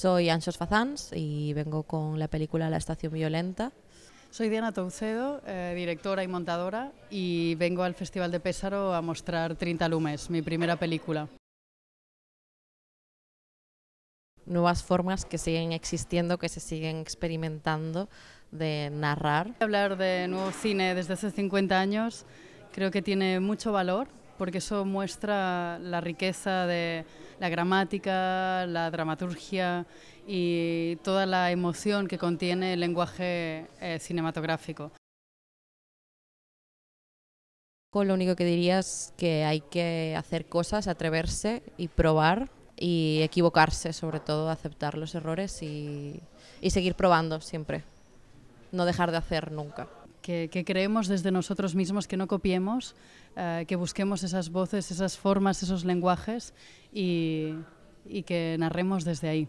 Soy Anshos Fazans y vengo con la película La Estación Violenta. Soy Diana Toucedo, eh, directora y montadora, y vengo al Festival de Pésaro a mostrar 30 Lumes, mi primera película. Nuevas formas que siguen existiendo, que se siguen experimentando de narrar. Hablar de nuevo cine desde hace 50 años creo que tiene mucho valor porque eso muestra la riqueza de la gramática, la dramaturgia y toda la emoción que contiene el lenguaje eh, cinematográfico. lo único que diría es que hay que hacer cosas, atreverse y probar y equivocarse, sobre todo, aceptar los errores y seguir probando siempre, no dejar de hacer nunca que, creemos desde nosotros mismos, que no copiemos, eh, que busquemos esas voces, esas formas, esos lenguajes y que narremos desde ahí.